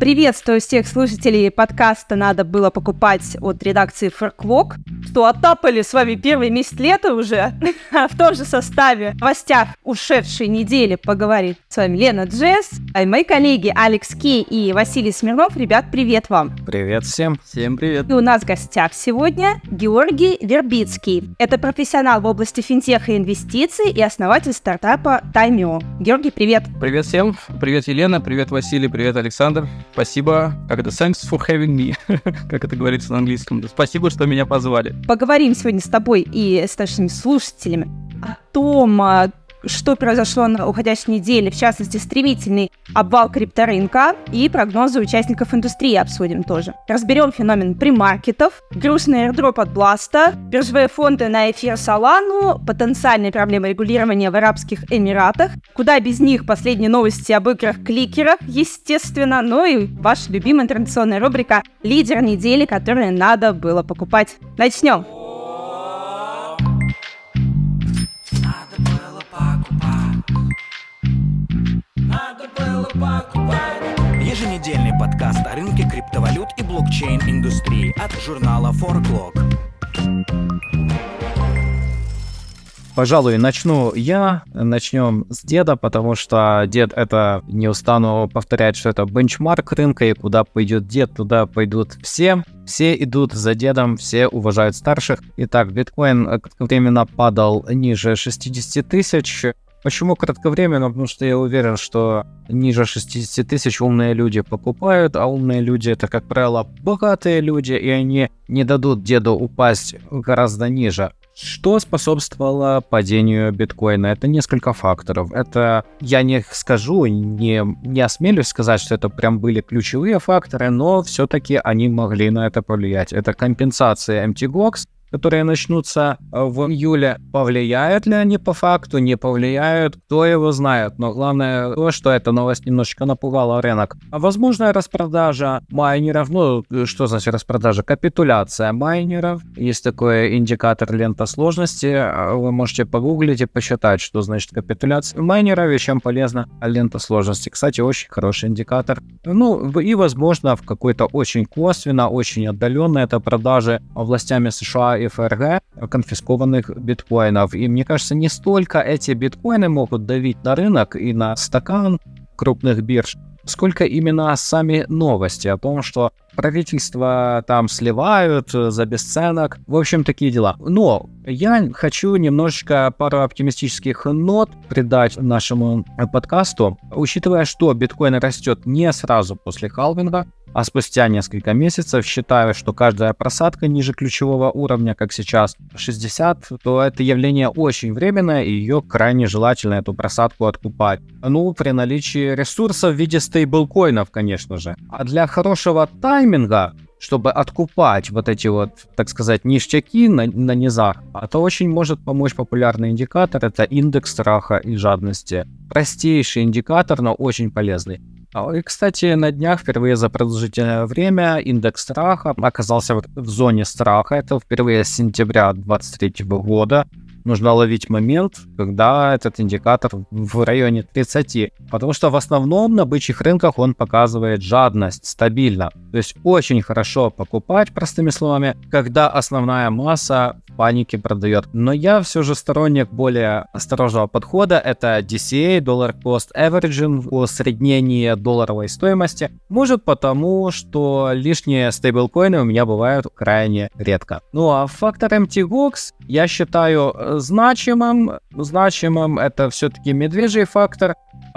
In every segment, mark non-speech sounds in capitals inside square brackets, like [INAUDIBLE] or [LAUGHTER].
Приветствую всех слушателей подкаста «Надо было покупать» от редакции Форквок, что оттапали с вами первый месяц лета уже, [LAUGHS] а в том же составе в гостях ушедшей недели поговорит с вами Лена Джесс, а мои коллеги Алекс Кей и Василий Смирнов. Ребят, привет вам! Привет всем! Всем привет! И у нас в гостях сегодня Георгий Вербицкий. Это профессионал в области финтеха и инвестиций и основатель стартапа Таймио. Георгий, привет! Привет всем! Привет, Елена! Привет, Василий! Привет, Александр! Спасибо. Как это? Thanks for having me. [LAUGHS] как это говорится на английском. Спасибо, что меня позвали. Поговорим сегодня с тобой и с нашими слушателями о том, а, что произошло на уходящей неделе, в частности, стремительный обвал крипторынка и прогнозы участников индустрии обсудим тоже. Разберем феномен примаркетов, грустный airdrop от Бласта, биржевые фонды на эфир Солану, потенциальные проблемы регулирования в Арабских Эмиратах, куда без них последние новости об играх кликеров, естественно, ну и ваша любимая традиционная рубрика «Лидер недели», которую надо было покупать. Начнем! Еженедельный подкаст о рынке криптовалют и блокчейн-индустрии от журнала ForClock. Пожалуй, начну я. Начнем с деда, потому что дед это, не устану повторять, что это бенчмарк рынка, и куда пойдет дед, туда пойдут все. Все идут за дедом, все уважают старших. Итак, биткоин временно падал ниже 60 тысяч, Почему кратковременно? Потому что я уверен, что ниже 60 тысяч умные люди покупают, а умные люди это, как правило, богатые люди, и они не дадут деду упасть гораздо ниже. Что способствовало падению биткоина? Это несколько факторов. Это я не скажу, не, не осмелюсь сказать, что это прям были ключевые факторы, но все-таки они могли на это повлиять. Это компенсация MTGOX, которые начнутся э, в июле, повлияют ли они по факту, не повлияют, кто его знает. Но главное то, что эта новость немножечко напугала рынок. А возможная распродажа майнеров, ну, э, что значит распродажа? Капитуляция майнеров. Есть такой индикатор лента сложности. Э, вы можете погуглить и посчитать, что значит капитуляция майнеров и чем полезна лента сложности. Кстати, очень хороший индикатор. Ну, и возможно в какой-то очень косвенно, очень отдаленно это продажи властями США и ФРГ конфискованных биткоинов. И мне кажется, не столько эти биткоины могут давить на рынок и на стакан крупных бирж, сколько именно сами новости о том, что правительство там сливают э, за бесценок. В общем, такие дела. Но я хочу немножечко пару оптимистических нот придать нашему подкасту, учитывая, что биткоин растет не сразу после халвинга, а спустя несколько месяцев, считаю, что каждая просадка ниже ключевого уровня, как сейчас 60, то это явление очень временное, и ее крайне желательно эту просадку откупать. Ну, при наличии ресурсов в виде стейблкоинов, конечно же. А для хорошего тайма тайминга, чтобы откупать вот эти вот, так сказать, ништяки на, на низах, а то очень может помочь популярный индикатор, это индекс страха и жадности. Простейший индикатор, но очень полезный. А, и, кстати, на днях впервые за продолжительное время индекс страха оказался в зоне страха. Это впервые с сентября 2023 года нужно ловить момент, когда этот индикатор в районе 30. Потому что в основном на бычьих рынках он показывает жадность стабильно. То есть очень хорошо покупать, простыми словами, когда основная масса панике продает. Но я все же сторонник более осторожного подхода. Это DCA, Dollar Cost Averaging, усреднение долларовой стоимости. Может потому, что лишние стейблкоины у меня бывают крайне редко. Ну а фактор MTGOX я считаю э, значимым. Значимым это все-таки медвежий фактор,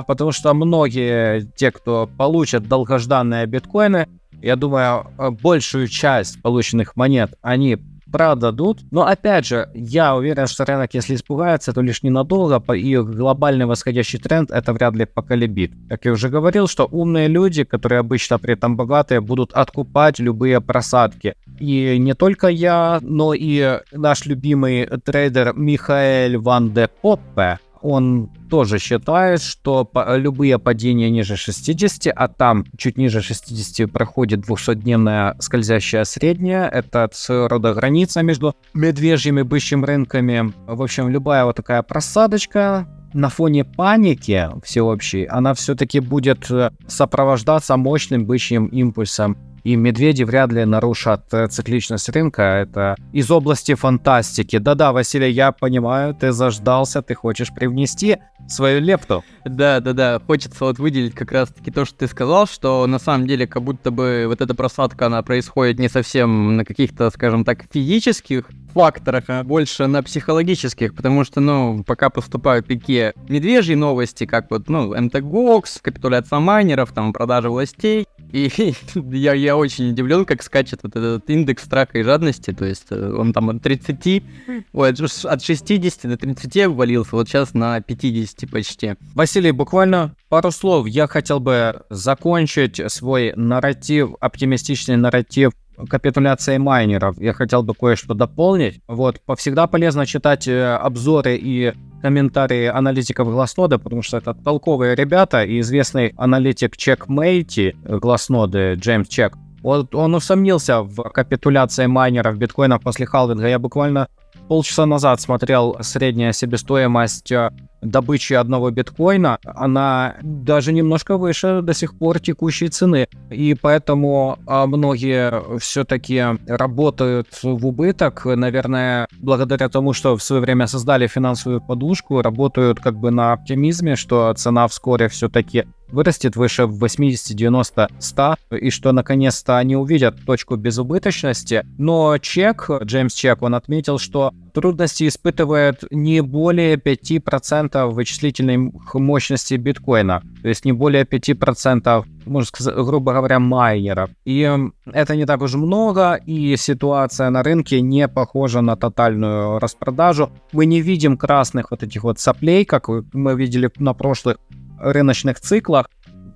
потому что многие те, кто получат долгожданные биткоины, я думаю, э, большую часть полученных монет они прав дадут. Но опять же, я уверен, что рынок, если испугается, то лишь ненадолго, и глобальный восходящий тренд это вряд ли поколебит. Как я уже говорил, что умные люди, которые обычно при этом богатые, будут откупать любые просадки. И не только я, но и наш любимый трейдер Михаэль Ван де Поппе, он тоже считает, что любые падения ниже 60, а там чуть ниже 60 проходит 200-дневная скользящая средняя, это своего рода граница между медвежьими и бычьим рынками. В общем, любая вот такая просадочка на фоне паники всеобщей, она все-таки будет э, сопровождаться мощным бычьим импульсом и медведи вряд ли нарушат э, цикличность рынка. Это из области фантастики. Да-да, Василий, я понимаю, ты заждался, ты хочешь привнести свою лепту. Да-да-да, хочется вот выделить как раз-таки то, что ты сказал, что на самом деле как будто бы вот эта просадка, она происходит не совсем на каких-то, скажем так, физических факторах, а больше на психологических, потому что, ну, пока поступают такие медвежьи новости, как вот, ну, МТГОКС, капитуляция майнеров, там, продажа властей, и [LAUGHS] я, я очень удивлен, как скачет вот этот индекс страха и жадности. То есть э, он там от 30, хм. ой, от 60 до 30 обвалился, вот сейчас на 50 почти. Василий, буквально пару слов. Я хотел бы закончить свой нарратив, оптимистичный нарратив капитуляции майнеров, я хотел бы кое-что дополнить. Вот, всегда полезно читать э, обзоры и комментарии аналитиков Глазнода, потому что это толковые ребята, и известный аналитик Чек Мейти э, Глазноды, Джеймс Чек, вот он усомнился в капитуляции майнеров биткоинов после халвинга. Я буквально полчаса назад смотрел средняя себестоимость э, добычи одного биткоина, она даже немножко выше до сих пор текущей цены. И поэтому а, многие все-таки работают в убыток, наверное, благодаря тому, что в свое время создали финансовую подушку, работают как бы на оптимизме, что цена вскоре все-таки вырастет выше 80, 90, 100, и что наконец-то они увидят точку безубыточности. Но Чек, Джеймс Чек, он отметил, что трудности испытывают не более 5% вычислительной мощности биткоина, то есть не более 5%, можно сказать, грубо говоря, майнеров. И это не так уж много, и ситуация на рынке не похожа на тотальную распродажу. Мы не видим красных вот этих вот соплей, как мы видели на прошлых рыночных циклах.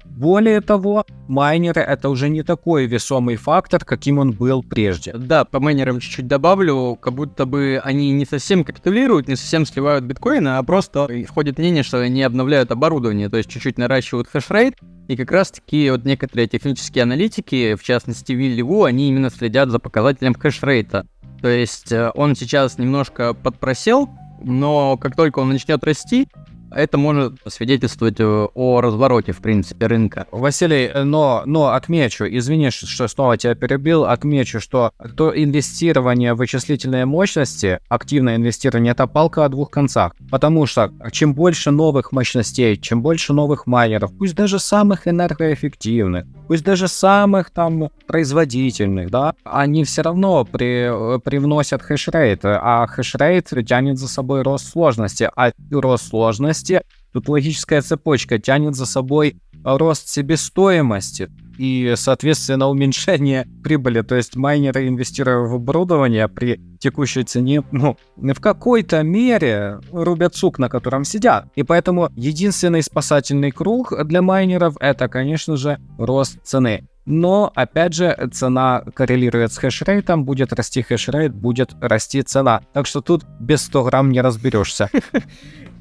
Более того, майнеры это уже не такой весомый фактор, каким он был прежде. Да, по майнерам чуть-чуть добавлю, как будто бы они не совсем капитулируют, не совсем сливают биткоины, а просто входит мнение, что они обновляют оборудование, то есть чуть-чуть наращивают хешрейт, и как раз таки вот некоторые технические аналитики, в частности Вилли Ву, они именно следят за показателем хешрейта. То есть э, он сейчас немножко подпросел, но как только он начнет расти, это может свидетельствовать э, о развороте, в принципе, рынка. Василий, но, но отмечу, извини, что снова тебя перебил, отмечу, что то инвестирование в вычислительные мощности, активное инвестирование, это палка о двух концах. Потому что чем больше новых мощностей, чем больше новых майнеров, пусть даже самых энергоэффективных, пусть даже самых там производительных, да, они все равно при, э, привносят хешрейт, а хешрейт тянет за собой рост сложности, а рост сложности росте тут логическая цепочка тянет за собой э, рост себестоимости и, соответственно, уменьшение прибыли. То есть майнеры, инвестируя в оборудование при текущей цене, ну, в какой-то мере рубят сук, на котором сидят. И поэтому единственный спасательный круг для майнеров — это, конечно же, рост цены. Но, опять же, цена коррелирует с хешрейтом, будет расти хешрейт, будет расти цена. Так что тут без 100 грамм не разберешься. [LAUGHS]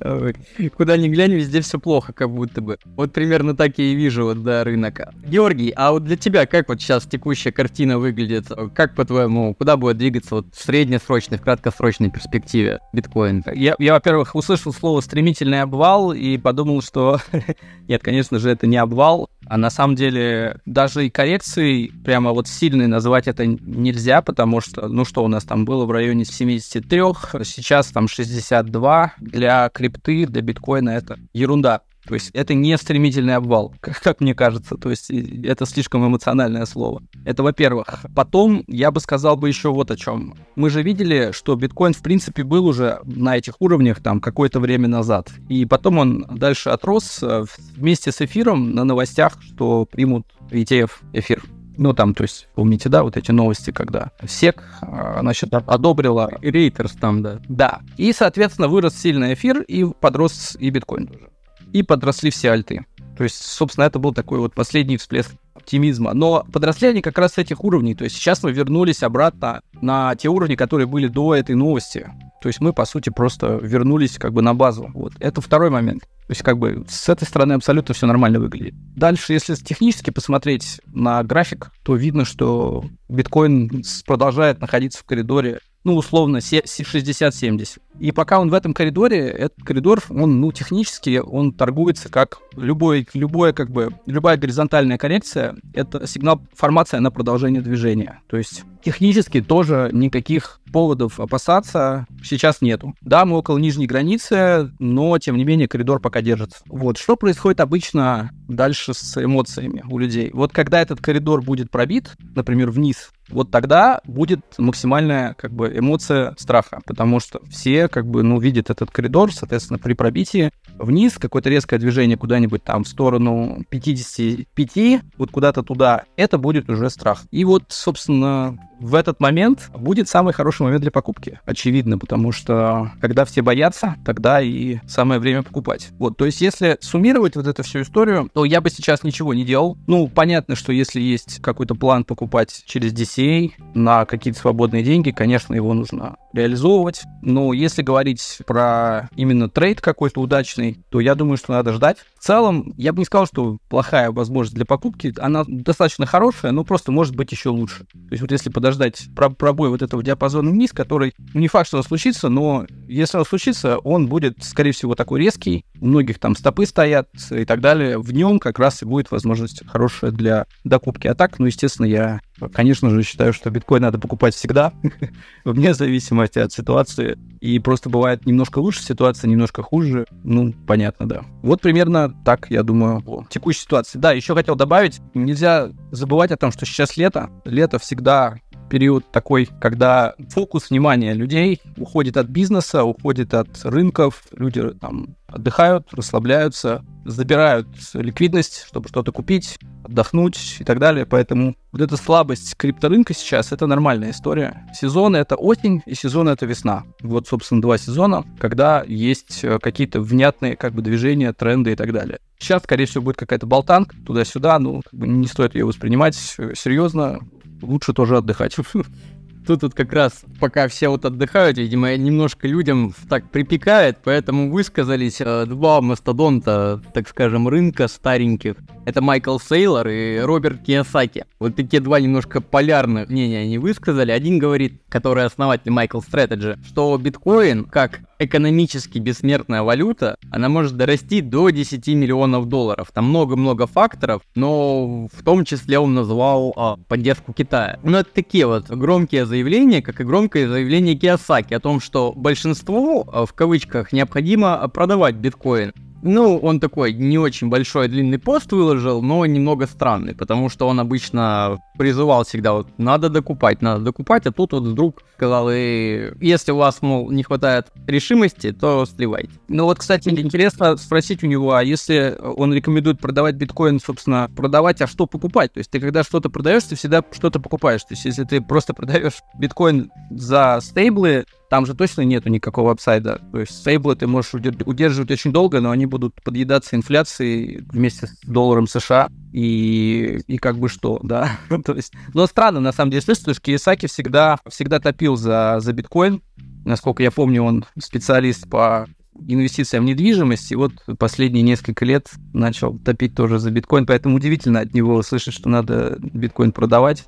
Куда ни глянь, везде все плохо, как будто бы. Вот примерно так я и вижу вот, до рынка. Георгий, а вот для тебя как вот сейчас текущая картина выглядит? Как по-твоему, куда будет двигаться вот в среднесрочной, в краткосрочной перспективе биткоин? Я, я во-первых, услышал слово «стремительный обвал» и подумал, что... [LAUGHS] Нет, конечно же, это не обвал, а на самом деле даже и коррекции прямо вот сильной назвать это нельзя, потому что, ну что у нас там было в районе 73, сейчас там 62. Для криптовалюты крипты для биткоина это ерунда. То есть это не стремительный обвал, [LAUGHS] как, как мне кажется. То есть э, это слишком эмоциональное слово. Это во-первых. Потом я бы сказал бы еще вот о чем. Мы же видели, что биткоин в принципе был уже на этих уровнях там какое-то время назад. И потом он дальше отрос э, вместе с эфиром на новостях, что примут ETF эфир. Ну, там, то есть, помните, да, вот эти новости, когда СЕК, а, значит, одобрила рейтерс там, да. Да. И, соответственно, вырос сильный эфир, и подрос и биткоин тоже. И подросли все альты. То есть, собственно, это был такой вот последний всплеск оптимизма. Но подросли они как раз с этих уровней. То есть сейчас мы вернулись обратно на те уровни, которые были до этой новости. То есть мы, по сути, просто вернулись как бы на базу. Вот. Это второй момент. То есть как бы с этой стороны абсолютно все нормально выглядит. Дальше, если технически посмотреть на график, то видно, что биткоин продолжает находиться в коридоре ну, условно, 60-70. И пока он в этом коридоре, этот коридор, он, ну, технически, он торгуется как любой, любое, как бы, любая горизонтальная коррекция, это сигнал формация на продолжение движения. То есть Технически тоже никаких поводов опасаться сейчас нету. Да, мы около нижней границы, но, тем не менее, коридор пока держится. Вот, что происходит обычно дальше с эмоциями у людей? Вот когда этот коридор будет пробит, например, вниз, вот тогда будет максимальная как бы эмоция страха, потому что все как бы, ну, видят этот коридор, соответственно, при пробитии вниз, какое-то резкое движение куда-нибудь там в сторону 55, вот куда-то туда, это будет уже страх. И вот, собственно, в этот момент будет самый хороший момент для покупки. Очевидно, потому что когда все боятся, тогда и самое время покупать. Вот, то есть если суммировать вот эту всю историю, то я бы сейчас ничего не делал. Ну, понятно, что если есть какой-то план покупать через DCA на какие-то свободные деньги, конечно, его нужно реализовывать. Но если говорить про именно трейд какой-то удачный, то я думаю, что надо ждать, в целом, я бы не сказал, что плохая возможность для покупки, она достаточно хорошая, но просто может быть еще лучше. То есть вот если подождать пробой вот этого диапазона вниз, который ну, не факт, что он случится, но если он случится, он будет, скорее всего, такой резкий, у многих там стопы стоят и так далее, в нем как раз и будет возможность хорошая для докупки. А так, ну, естественно, я Конечно же, считаю, что биткоин надо покупать всегда, [LAUGHS] вне зависимости от ситуации. И просто бывает немножко лучше ситуация, немножко хуже. Ну, понятно, да. Вот примерно так, я думаю, о текущей ситуации. Да, еще хотел добавить, нельзя забывать о том, что сейчас лето. Лето всегда период такой, когда фокус внимания людей уходит от бизнеса, уходит от рынков, люди там отдыхают, расслабляются, забирают ликвидность, чтобы что-то купить, отдохнуть и так далее. Поэтому вот эта слабость крипторынка сейчас — это нормальная история. Сезоны — это осень, и сезон это весна. Вот, собственно, два сезона, когда есть э, какие-то внятные как бы движения, тренды и так далее. Сейчас, скорее всего, будет какая-то болтанка туда-сюда, ну, как бы не стоит ее воспринимать э, серьезно лучше тоже отдыхать. [LAUGHS] Тут вот как раз, пока все вот отдыхают, видимо, немножко людям так припекает, поэтому высказались э, два мастодонта, так скажем, рынка стареньких. Это Майкл Сейлор и Роберт Киосаки. Вот такие два немножко полярных мнения они высказали. Один говорит, который основатель Майкл Стратеджи, что биткоин, как экономически бессмертная валюта, она может дорасти до 10 миллионов долларов. Там много-много факторов, но в том числе он назвал а, поддержку Китая. Но это такие вот громкие заявления, как и громкое заявление Киосаки о том, что большинство, а, в кавычках, необходимо продавать биткоин. Ну, он такой не очень большой а длинный пост выложил, но немного странный, потому что он обычно призывал всегда, вот, надо докупать, надо докупать, а тут вот вдруг сказал, и если у вас, мол, не хватает решимости, то сливайте. Ну вот, кстати, интересно спросить у него, а если он рекомендует продавать биткоин, собственно, продавать, а что покупать? То есть ты когда что-то продаешь, ты всегда что-то покупаешь. То есть если ты просто продаешь биткоин за стейблы, там же точно нету никакого апсайда. То есть стейблы ты можешь удерживать очень долго, но они будут подъедаться инфляцией вместе с долларом США и, и как бы что, да. [LAUGHS] Ну, то есть, но странно, на самом деле, слышишь, Киесаки всегда, всегда топил за, за биткоин. Насколько я помню, он специалист по инвестициям в недвижимость, и вот последние несколько лет начал топить тоже за биткоин, поэтому удивительно от него слышать, что надо биткоин продавать.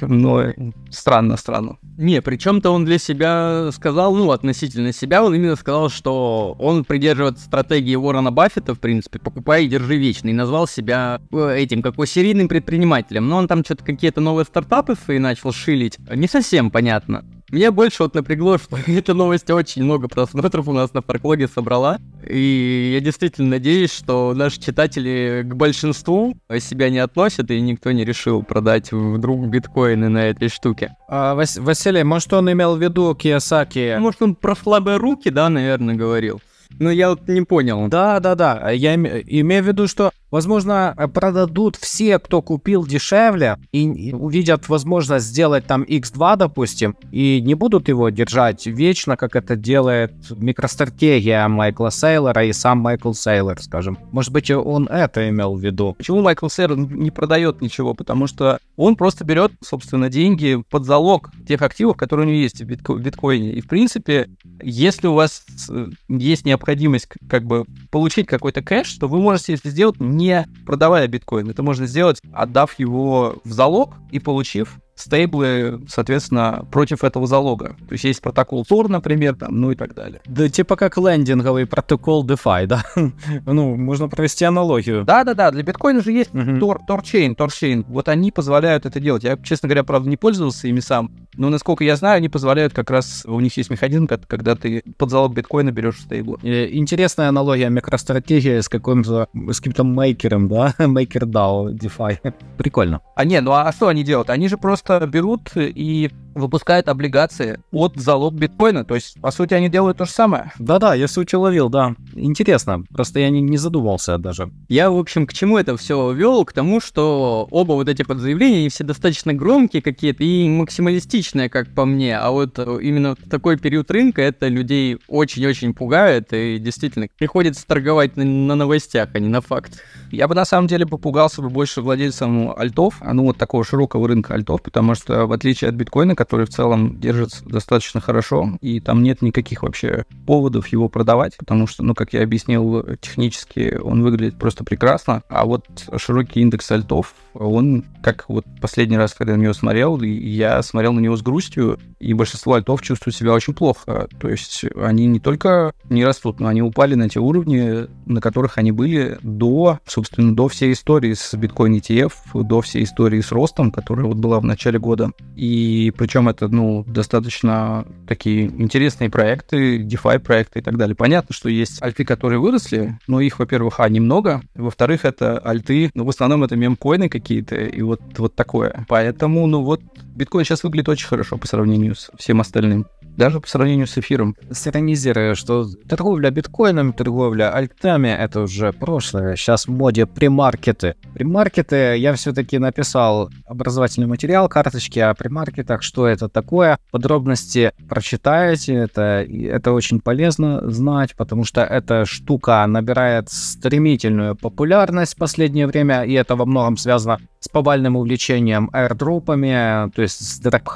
Но странно, странно. Не, причем-то он для себя сказал, ну, относительно себя, он именно сказал, что он придерживает стратегии Уоррена Баффета, в принципе, покупай и держи вечно, и назвал себя э, этим, как серийным предпринимателем. Но он там что-то какие-то новые стартапы и начал шилить. Не совсем понятно. Меня больше вот напрягло, [LAUGHS] что эта новость очень много просмотров у нас на фарклоге собрала. И я действительно надеюсь, что наши читатели к большинству себя не относят, и никто не решил продать вдруг биткоины на этой штуке. А, Вас Василий, может, он имел в виду Киосаки? Может, он про слабые руки, да, наверное, говорил? Ну, я вот не понял. Да, да, да. Я имею в виду, что, возможно, продадут все, кто купил дешевле, и увидят возможность сделать там X2, допустим, и не будут его держать вечно, как это делает микростратегия Майкла Сейлора и сам Майкл Сейлор, скажем. Может быть, он это имел в виду. Почему Майкл Сейлор не продает ничего? Потому что он просто берет, собственно, деньги под залог тех активов, которые у него есть в битко- биткоине. И, в принципе, если у вас э, есть необходимость необходимость как бы получить какой-то кэш, то вы можете это сделать не продавая биткоин. Это можно сделать, отдав его в залог и получив стейблы, соответственно, против этого залога. То есть есть протокол Tor, например, там, ну и так далее. Да типа как лендинговый протокол DeFi, да? [LAUGHS] ну, можно провести аналогию. Да-да-да, для биткоина же есть uh-huh. Tor, Torchain, Torchain. Вот они позволяют это делать. Я, честно говоря, правда, не пользовался ими сам, но, насколько я знаю, они позволяют как раз... У них есть механизм, когда ты под залог биткоина берешь стейбл. Э, интересная аналогия микростратегия с каким-то с каким-то мейкером, да? [LAUGHS] Мейкер DAO DeFi. Прикольно. А не, ну а что они делают? Они же просто просто берут и выпускают облигации от залог биткоина. То есть, по сути, они делают то же самое. Да-да, я суть уловил, да. Интересно, просто я не, не задумался даже. Я, в общем, к чему это все вел? К тому, что оба вот эти подзаявления, они все достаточно громкие какие-то и максималистичные, как по мне. А вот э, именно такой период рынка это людей очень-очень пугает и действительно приходится торговать на, на новостях, а не на факт. Я бы на самом деле попугался бы больше владельцам альтов, а ну вот такого широкого рынка альтов, потому что в отличие от биткоина, который в целом держится достаточно хорошо, и там нет никаких вообще поводов его продавать, потому что, ну, как я объяснил, технически он выглядит просто прекрасно, а вот широкий индекс альтов, он, как вот последний раз, когда я на него смотрел, я смотрел на него с грустью, и большинство альтов чувствуют себя очень плохо, то есть они не только не растут, но они упали на те уровни, на которых они были до, собственно, до всей истории с биткоин ETF, до всей истории с ростом, которая вот была в начале года, и причем причем это, ну, достаточно такие интересные проекты, DeFi проекты и так далее. Понятно, что есть альты, которые выросли, но их, во-первых, а, немного, во-вторых, это альты, ну, в основном это мемкоины какие-то, и вот, вот такое. Поэтому, ну, вот биткоин сейчас выглядит очень хорошо по сравнению с всем остальным даже по сравнению с эфиром. Сиронизируя, что торговля биткоином, торговля альтами — это уже прошлое. Сейчас в моде премаркеты, премаркеты. я все-таки написал образовательный материал, карточки о примаркетах, что это такое. Подробности прочитаете, это, это очень полезно знать, потому что эта штука набирает стремительную популярность в последнее время, и это во многом связано с повальным увлечением аирдропами, то есть с дрэп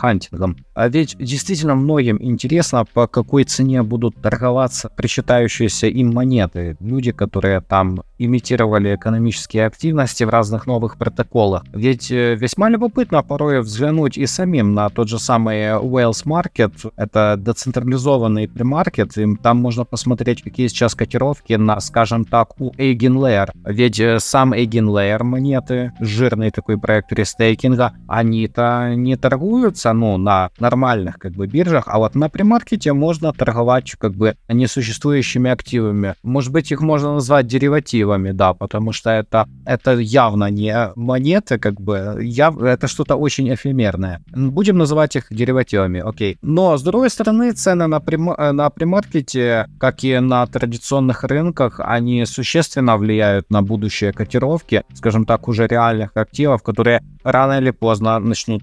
А ведь действительно многим интересно, по какой цене будут торговаться причитающиеся им монеты. Люди, которые там имитировали экономические активности в разных новых протоколах. Ведь э, весьма любопытно порой взглянуть и самим на тот же самый Wales Market. Это децентрализованный премаркет. И там можно посмотреть, какие сейчас котировки на, скажем так, у Eigen Layer. Ведь э, сам Eigen Layer монеты, жирный такой проект рестейкинга, они-то не торгуются, ну, на нормальных, как бы, биржах, а вот на примаркете можно торговать, как бы, несуществующими активами. Может быть, их можно назвать деривативами, да, потому что это, это явно не монеты, как бы, яв... это что-то очень эфемерное. Будем называть их деривативами, окей. Но, с другой стороны, цены на, прем... Э, на примаркете как и на традиционных рынках, они существенно влияют на будущее котировки, скажем так, уже реальных активов, активов, которые рано или поздно начнут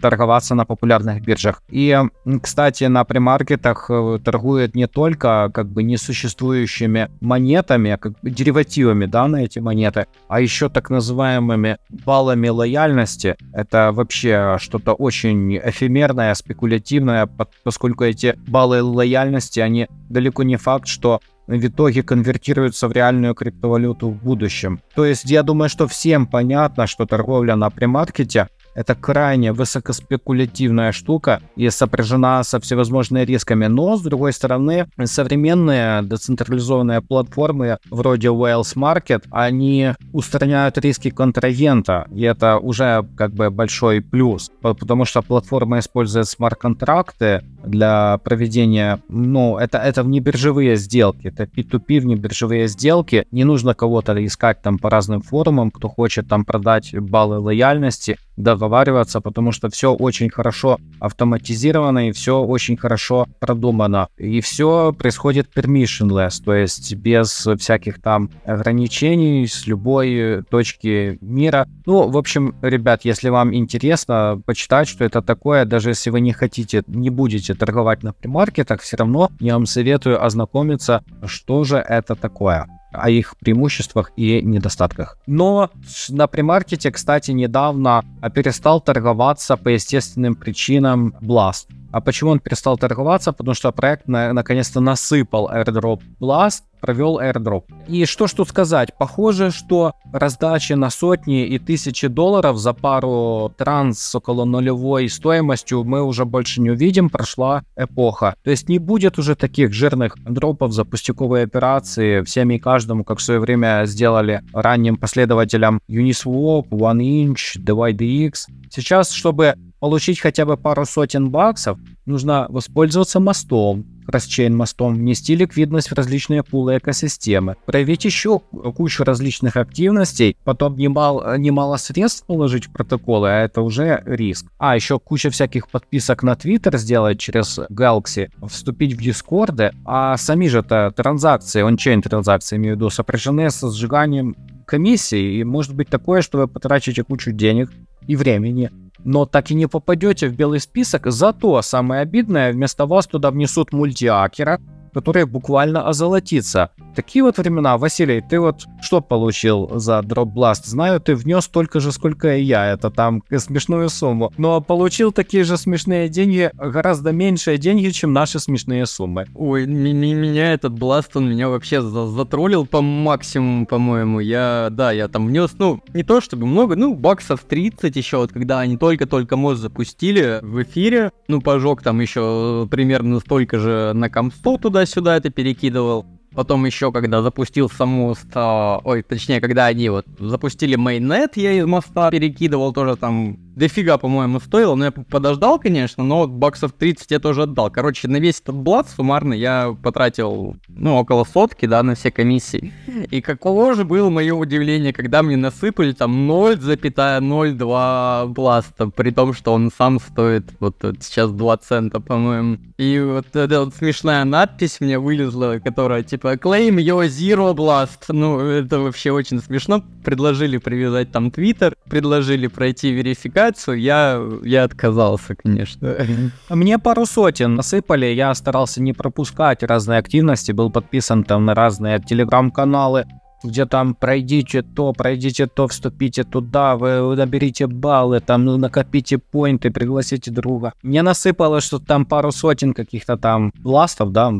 торговаться на популярных биржах. И, кстати, на премаркетах торгуют не только как бы несуществующими монетами, а как бы деривативами да, на эти монеты, а еще так называемыми баллами лояльности. Это вообще что-то очень эфемерное, спекулятивное, поскольку эти баллы лояльности, они далеко не факт, что в итоге конвертируются в реальную криптовалюту в будущем. То есть я думаю, что всем понятно, что торговля на премаркете это крайне высокоспекулятивная штука и сопряжена со всевозможными рисками. Но, с другой стороны, современные децентрализованные платформы вроде Wales Market, они устраняют риски контрагента. И это уже как бы большой плюс, потому что платформа использует смарт-контракты для проведения, ну, это, это внебиржевые сделки, это P2P внебиржевые сделки. Не нужно кого-то искать там по разным форумам, кто хочет там продать баллы лояльности договариваться, потому что все очень хорошо автоматизировано и все очень хорошо продумано. И все происходит permissionless, то есть без всяких там ограничений с любой точки мира. Ну, в общем, ребят, если вам интересно почитать, что это такое, даже если вы не хотите, не будете торговать на примаркетах, все равно я вам советую ознакомиться, что же это такое о их преимуществах и недостатках. Но на премаркете, кстати, недавно перестал торговаться по естественным причинам Blast. А почему он перестал торговаться? Потому что проект на, наконец-то насыпал Airdrop Blast, провел Airdrop. И что ж тут сказать? Похоже, что раздачи на сотни и тысячи долларов за пару транс с около нулевой стоимостью мы уже больше не увидим, прошла эпоха. То есть не будет уже таких жирных дропов за пустяковые операции всеми и каждому, как в свое время сделали ранним последователям Uniswap, OneInch, DYDX. Сейчас, чтобы получить хотя бы пару сотен баксов, нужно воспользоваться мостом, кросчейн-мостом, внести ликвидность в различные пулы экосистемы, проявить еще кучу различных активностей, потом немало, немало средств положить в протоколы, а это уже риск. А, еще куча всяких подписок на Twitter сделать через Galaxy, вступить в Discord, а сами же это транзакции, ончейн транзакции, имею в виду, сопряжены со сжиганием комиссии, и может быть такое, что вы потратите кучу денег и времени, но так и не попадете в белый список. Зато самое обидное, вместо вас туда внесут мультиакера, которые буквально озолотится. Такие вот времена. Василий, ты вот что получил за дроп-бласт? Знаю, ты внес столько же, сколько и я. Это там смешную сумму. Но получил такие же смешные деньги, гораздо меньшие деньги, чем наши смешные суммы. Ой, не меня этот бласт, он меня вообще затроллил по максимуму, по-моему. Я, да, я там внес, ну, не то чтобы много, ну, баксов 30 еще, вот когда они только-только мост запустили в эфире, ну, пожег там еще примерно столько же на комсту туда сюда это перекидывал. Потом еще, когда запустил саму, э, ой, точнее, когда они вот запустили Mainnet, я из моста перекидывал тоже там дофига, по-моему, стоило. Но я подождал, конечно, но баксов 30 я тоже отдал. Короче, на весь этот блат суммарно я потратил, ну, около сотки, да, на все комиссии. И каково же было мое удивление, когда мне насыпали там 0,02 бласта, при том, что он сам стоит вот, вот сейчас 2 цента, по-моему. И вот эта вот смешная надпись мне вылезла, которая типа «Claim your zero blast». Ну, это вообще очень смешно. Предложили привязать там Твиттер, предложили пройти верификацию, рекомендацию, я, я отказался, конечно. [LAUGHS] Мне пару сотен насыпали, я старался не пропускать разные активности, был подписан там на разные телеграм-каналы, где там пройдите то, пройдите то, вступите туда, вы наберите баллы, там ну, накопите поинты, пригласите друга. Мне насыпало, что там пару сотен каких-то там бластов, да,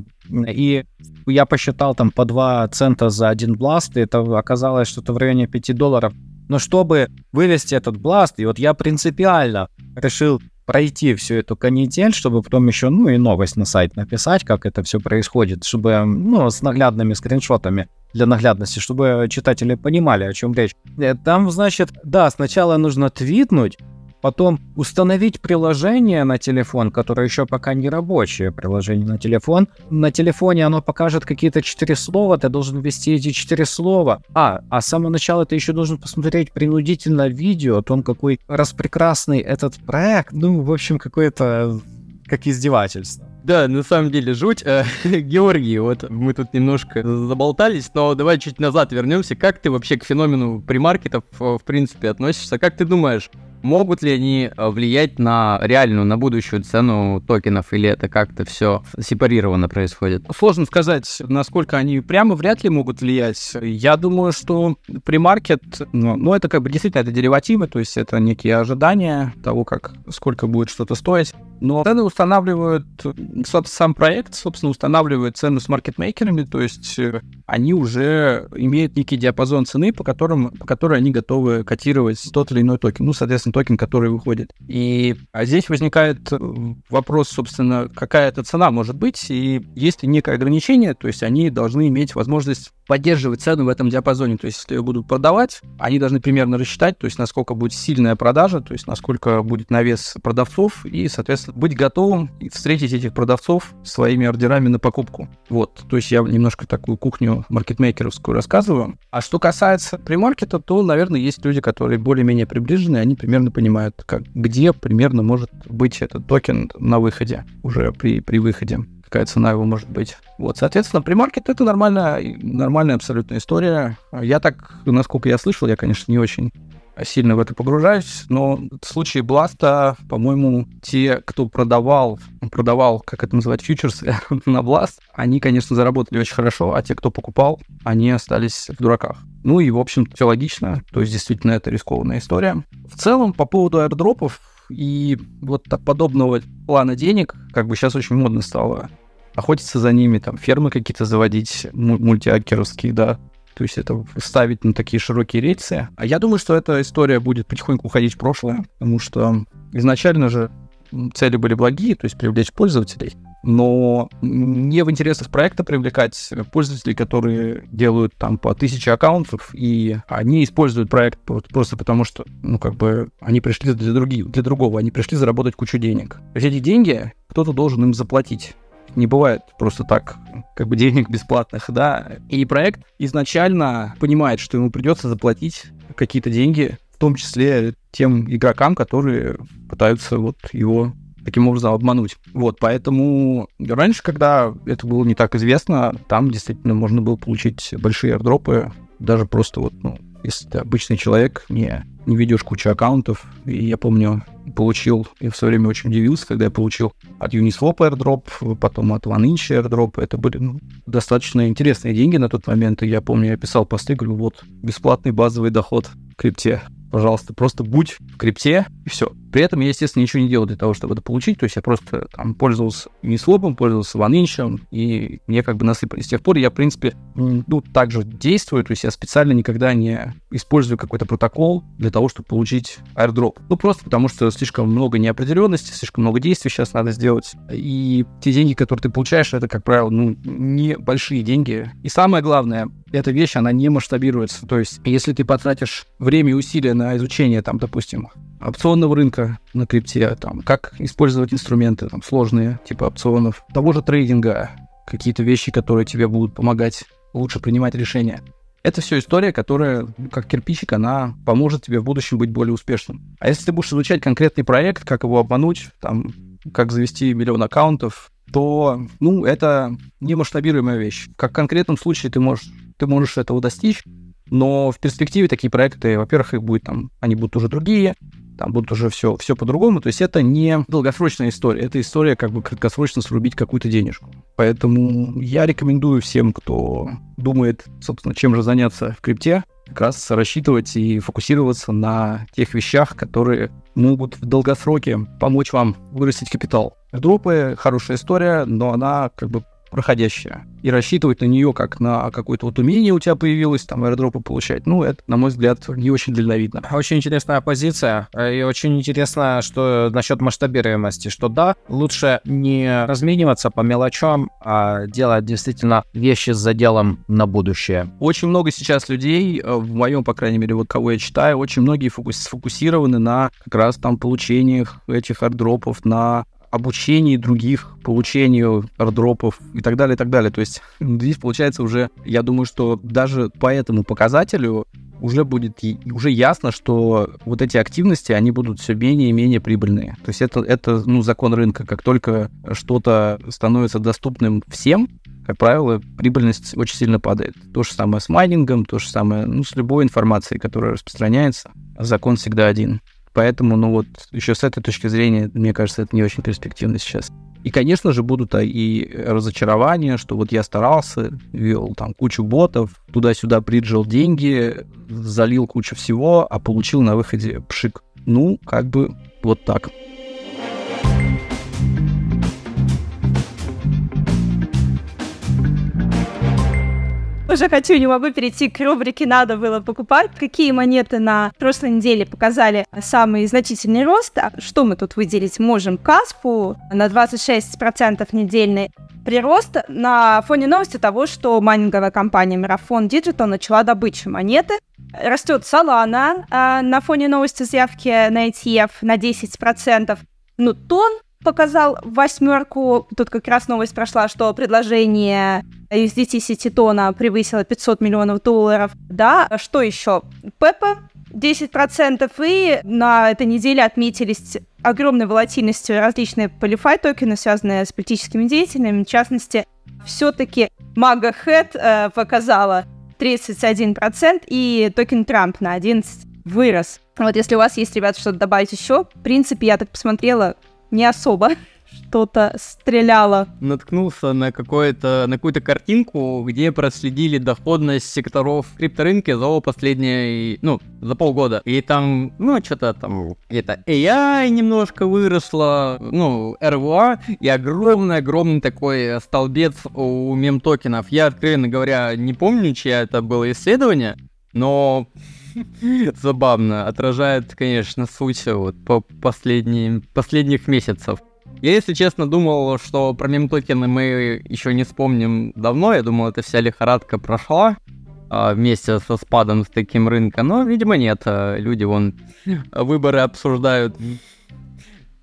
и я посчитал там по 2 цента за один бласт, и это оказалось что-то в районе 5 долларов. Но чтобы вывести этот бласт, и вот я принципиально решил пройти всю эту канитель, чтобы потом еще, ну и новость на сайт написать, как это все происходит, чтобы, ну, с наглядными скриншотами для наглядности, чтобы читатели понимали, о чем речь. Э, там, значит, да, сначала нужно твитнуть, потом установить приложение на телефон, которое еще пока не рабочее приложение на телефон. На телефоне оно покажет какие-то четыре слова, ты должен ввести эти четыре слова. А, а с самого начала ты еще должен посмотреть принудительно видео о том, какой распрекрасный этот проект. Ну, в общем, какое-то как издевательство. Да, на самом деле жуть. Э, [LAUGHS] Георгий, вот мы тут немножко заболтались, но давай чуть назад вернемся. Как ты вообще к феномену примаркетов, э, в принципе, относишься? Как ты думаешь, Могут ли они э, влиять на реальную, на будущую цену токенов, или это как-то все сепарированно происходит? Сложно сказать, насколько они прямо вряд ли могут влиять. Я думаю, что премаркет, ну, ну это как бы действительно это деривативы, то есть это некие ожидания того, как сколько будет что-то стоить. Но цены устанавливают, сам проект, собственно, устанавливает цену с маркетмейкерами, то есть э, они уже имеют некий диапазон цены, по, которым, по которой они готовы котировать тот или иной токен, ну, соответственно, токен, который выходит. И а здесь возникает э, вопрос, собственно, какая эта цена может быть, и есть ли некое ограничение, то есть они должны иметь возможность поддерживать цену в этом диапазоне. То есть, если ее будут продавать, они должны примерно рассчитать, то есть, насколько будет сильная продажа, то есть, насколько будет навес продавцов, и, соответственно, быть готовым встретить этих продавцов своими ордерами на покупку. Вот. То есть, я немножко такую кухню маркетмейкеровскую рассказываю. А что касается премаркета, то, наверное, есть люди, которые более-менее приближены, они примерно понимают, как, где примерно может быть этот токен на выходе, уже при, при выходе какая цена его может быть. Вот, соответственно, примаркет это нормальная, нормальная абсолютно история. Я так, насколько я слышал, я, конечно, не очень сильно в это погружаюсь, но в случае Бласта, по-моему, те, кто продавал, продавал, как это называть, фьючерсы [LAUGHS] на Бласт, они, конечно, заработали очень хорошо, а те, кто покупал, они остались в дураках. Ну и, в общем все логично, то есть действительно это рискованная история. В целом, по поводу аирдропов, и вот так подобного плана денег, как бы сейчас очень модно стало охотиться за ними, там фермы какие-то заводить мультиакеровские, да, то есть это ставить на такие широкие рельсы. А я думаю, что эта история будет потихоньку уходить в прошлое, потому что изначально же цели были благие, то есть привлечь пользователей но не в интересах проекта привлекать пользователей, которые делают там по тысяче аккаунтов, и они используют проект просто потому, что, ну, как бы, они пришли для, других, для другого, они пришли заработать кучу денег. То есть эти деньги кто-то должен им заплатить не бывает просто так как бы денег бесплатных, да. И проект изначально понимает, что ему придется заплатить какие-то деньги, в том числе тем игрокам, которые пытаются вот его таким образом обмануть. Вот, поэтому раньше, когда это было не так известно, там действительно можно было получить большие аирдропы, даже просто вот, ну, если ты обычный человек, не, не ведешь кучу аккаунтов. И я помню, получил, я в свое время очень удивился, когда я получил от Uniswap airdrop, потом от OneInch airdrop. Это были ну, достаточно интересные деньги на тот момент. И я помню, я писал посты, говорю, вот, бесплатный базовый доход в крипте. Пожалуйста, просто будь в крипте, и все. При этом я, естественно, ничего не делал для того, чтобы это получить. То есть я просто там пользовался Мислопом, пользовался ванинчем, и мне как бы насыпали. С тех пор я, в принципе, ну, так же действую. То есть я специально никогда не использую какой-то протокол для того, чтобы получить airdrop. Ну, просто потому что слишком много неопределенности, слишком много действий сейчас надо сделать. И те деньги, которые ты получаешь, это, как правило, ну, небольшие деньги. И самое главное, эта вещь, она не масштабируется. То есть, если ты потратишь время и усилия на изучение, там, допустим, опционного рынка, рынка на крипте, там, как использовать инструменты там, сложные, типа опционов, того же трейдинга, какие-то вещи, которые тебе будут помогать лучше принимать решения. Это все история, которая, ну, как кирпичик, она поможет тебе в будущем быть более успешным. А если ты будешь изучать конкретный проект, как его обмануть, там, как завести миллион аккаунтов, то, ну, это немасштабируемая вещь. Как в конкретном случае ты можешь, ты можешь этого достичь, но в перспективе такие проекты, во-первых, их будет там, они будут уже другие, там будут уже все, все по-другому. То есть это не долгосрочная история, это история как бы краткосрочно срубить какую-то денежку. Поэтому я рекомендую всем, кто думает, собственно, чем же заняться в крипте, как раз рассчитывать и фокусироваться на тех вещах, которые могут в долгосроке помочь вам вырастить капитал. Дропы — хорошая история, но она как бы проходящая. И рассчитывать на нее как на какое-то вот умение у тебя появилось, там, аэродропы получать, ну, это, на мой взгляд, не очень дальновидно. Очень интересная позиция, э, и очень интересно, что насчет масштабируемости, что да, лучше не размениваться по мелочам, а делать действительно вещи с заделом на будущее. Очень много сейчас людей, э, в моем, по крайней мере, вот кого я читаю, очень многие фокус сфокусированы на как раз там получениях этих аэродропов, на обучении других, получению дропов и так далее, и так далее. То есть ну, здесь получается уже, я думаю, что даже по этому показателю уже будет уже ясно, что вот эти активности, они будут все менее и менее прибыльные. То есть это, это ну, закон рынка. Как только что-то становится доступным всем, как правило, прибыльность очень сильно падает. То же самое с майнингом, то же самое ну, с любой информацией, которая распространяется. Закон всегда один. Поэтому, ну вот, еще с этой точки зрения, мне кажется, это не очень перспективно сейчас. И, конечно же, будут а, и разочарования, что вот я старался, вел там кучу ботов, туда-сюда приджил деньги, залил кучу всего, а получил на выходе пшик. Ну, как бы вот так. Уже хочу, не могу перейти к рубрике «Надо было покупать». Какие монеты на прошлой неделе показали самый значительный рост? А что мы тут выделить можем? Каспу на 26% недельный прирост на фоне новости того, что майнинговая компания Marathon Digital начала добычу монеты. Растет Solana э, на фоне новости заявки на ETF на 10%. Ну, тон показал восьмерку. Тут как раз новость прошла, что предложение 10 э, Сититона превысила 500 миллионов долларов. Да, что еще? Пеппа 10% и на этой неделе отметились огромной волатильностью различные полифай токены, связанные с политическими деятелями. В частности, все-таки Мага Хэт э, показала 31% и токен Трамп на 11% вырос. Вот если у вас есть, ребят, что-то добавить еще, в принципе, я так посмотрела, не особо что-то стреляло. Наткнулся на, какое-то, на какую-то картинку, где проследили доходность секторов крипторынка за последние, ну, за полгода. И там, ну, что-то там, это AI немножко выросло, ну, RWA, и огромный-огромный такой столбец у мем-токенов. Я, откровенно говоря, не помню, чья это было исследование, но [LAUGHS] забавно отражает, конечно, суть вот по последним, последних месяцев. Я, если честно, думал, что про мемтокены мы еще не вспомним давно. Я думал, эта вся лихорадка прошла а, вместе со спадом с таким рынка, но, видимо, нет. А, люди вон выборы обсуждают,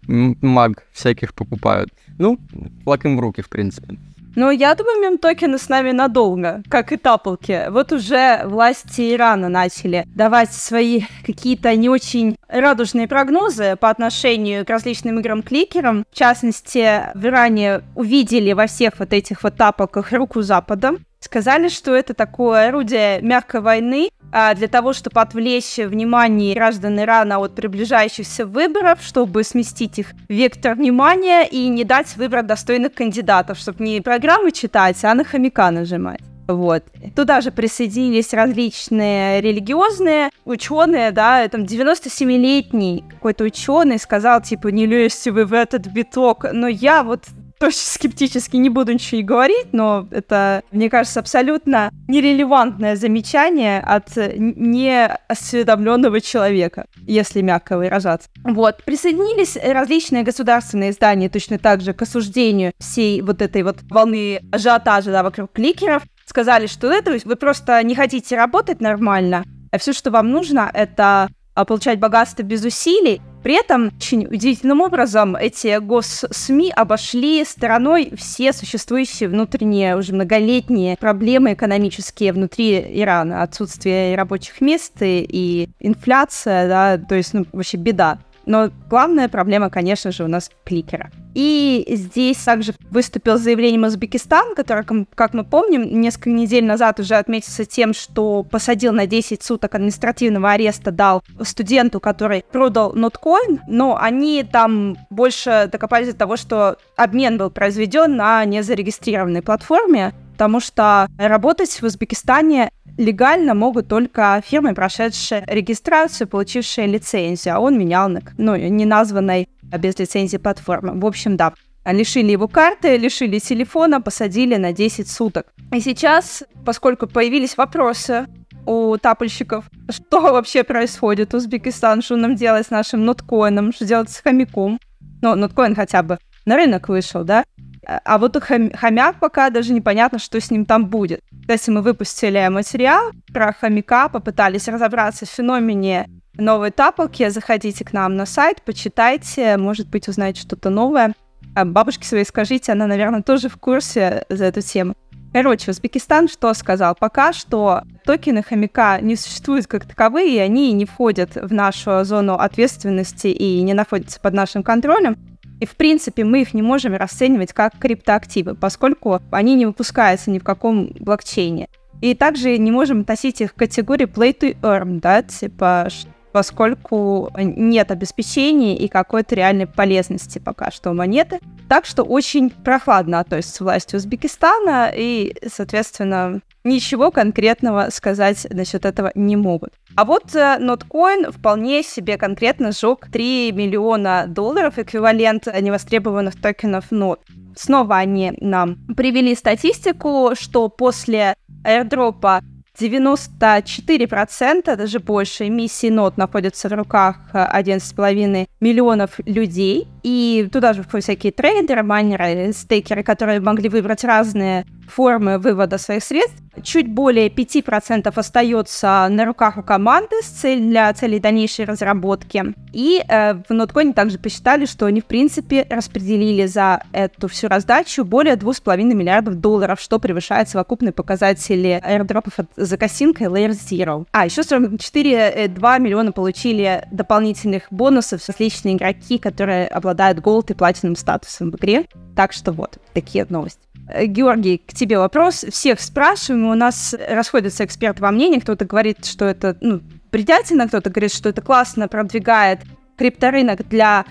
маг всяких покупают. Ну, флаг им в руки, в принципе. Но я думаю, мем-токены с нами надолго, как и таплки. Вот уже власти Ирана начали давать свои какие-то не очень радужные прогнозы по отношению к различным играм-кликерам. В частности, в Иране увидели во всех вот этих вот тапоках руку Запада. Сказали, что это такое орудие мягкой войны, а, для того, чтобы отвлечь внимание граждан Ирана от приближающихся выборов, чтобы сместить их вектор внимания и не дать выбрать достойных кандидатов, чтобы не программы читать, а на хомяка нажимать. Вот. Туда же присоединились различные религиозные ученые, да, там 97-летний какой-то ученый сказал, типа, не лезьте вы в этот биток, но я вот тоже скептически не буду ничего и говорить, но это, мне кажется, абсолютно нерелевантное замечание от э, неосведомленного человека, если мягко выражаться. Вот. Присоединились различные государственные издания точно так же к осуждению всей вот этой вот волны ажиотажа да, вокруг кликеров. Сказали, что это вы просто не хотите работать нормально, а все, что вам нужно, это а, получать богатство без усилий, при этом очень удивительным образом эти госсми обошли стороной все существующие внутренние уже многолетние проблемы экономические внутри Ирана. Отсутствие рабочих мест и инфляция, да, то есть ну, вообще беда. Но главная проблема, конечно же, у нас кликера. И здесь также выступил заявление заявлением Узбекистан, который, как мы помним, несколько недель назад уже отметился тем, что посадил на 10 суток административного ареста, дал студенту, который продал ноткоин, но они там больше докопались до того, что обмен был произведен на незарегистрированной платформе, потому что работать в Узбекистане легально могут только фирмы, прошедшие регистрацию, получившие лицензию, а он менял на ну, не названной а без лицензии платформы. В общем, да, лишили его карты, лишили телефона, посадили на 10 суток. И сейчас, поскольку появились вопросы у тапольщиков, что вообще происходит в Узбекистане, что нам делать с нашим ноткоином, что делать с хомяком. Ну, ноткоин хотя бы на рынок вышел, да? А вот хом- хомяк пока даже непонятно, что с ним там будет. Кстати, мы выпустили материал про хомяка, попытались разобраться в феномене новой тапалки. Заходите к нам на сайт, почитайте, может быть, узнаете что-то новое. А бабушке своей скажите, она, наверное, тоже в курсе за эту тему. Короче, Узбекистан что сказал? Пока что токены хомяка не существуют как таковые, и они не входят в нашу зону ответственности и не находятся под нашим контролем. И, в принципе, мы их не можем расценивать как криптоактивы, поскольку они не выпускаются ни в каком блокчейне. И также не можем относить их к категории play to earn, да, типа, поскольку нет обеспечений и какой-то реальной полезности пока что у монеты. Так что очень прохладно относится власть Узбекистана, и, соответственно, ничего конкретного сказать насчет этого не могут. А вот э, Notcoin вполне себе конкретно сжег 3 миллиона долларов, эквивалент невостребованных токенов Not. Снова они нам привели статистику, что после аирдропа 94%, даже больше, эмиссии нот находятся в руках 11,5 э, миллионов людей. И туда же входят всякие трейдеры, майнеры, стейкеры, которые могли выбрать разные формы вывода своих средств. Чуть более 5% остается на руках у команды с цель, для целей дальнейшей разработки. И э, в Ноткоине также посчитали, что они, в принципе, распределили за эту всю раздачу более 2,5 миллиардов долларов, что превышает совокупные показатели аирдропов от Закосинка и Layer Zero. А, еще 44,2 э, миллиона получили дополнительных бонусов различные игроки, которые обладают обладают голд и платиновым статусом в игре. Так что вот, такие новости. Э, Георгий, к тебе вопрос. Всех спрашиваем, у нас расходятся эксперты во мнении. Кто-то говорит, что это ну, бредятина, кто-то говорит, что это классно продвигает крипторынок для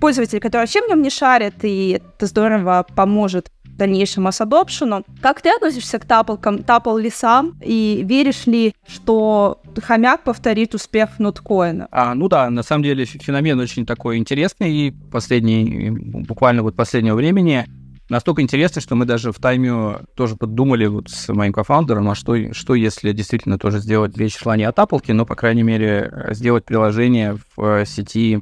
пользователей, который вообще в нем не шарит, и это здорово поможет дальнейшем масс-адопшену. Как ты относишься к таплкам, тапл-лесам, и веришь ли, что хомяк повторит успех ноткоина? А, ну да, на самом деле феномен очень такой интересный, и последний, буквально вот последнего времени настолько интересно, что мы даже в тайме тоже подумали вот с моим кофаундером, а что, что если действительно тоже сделать речь шла не от таплке, но, по крайней мере, сделать приложение в э, сети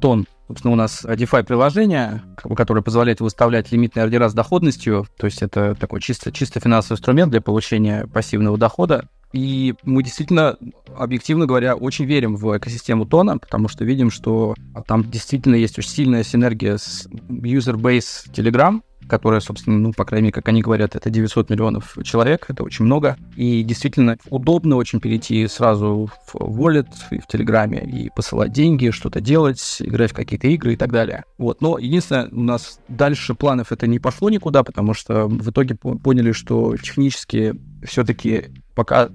Тон, Собственно, у нас DeFi-приложение, которое позволяет выставлять лимитные ордера с доходностью, то есть это такой чисто, чисто финансовый инструмент для получения пассивного дохода. И мы действительно, объективно говоря, очень верим в экосистему Тона, потому что видим, что там действительно есть очень сильная синергия с user base Telegram, которая, собственно, ну, по крайней мере, как они говорят, это 900 миллионов человек, это очень много. И действительно удобно очень перейти сразу в Wallet и в Телеграме и посылать деньги, что-то делать, играть в какие-то игры и так далее. Вот. Но единственное, у нас дальше планов это не пошло никуда, потому что в итоге поняли, что технически все-таки пока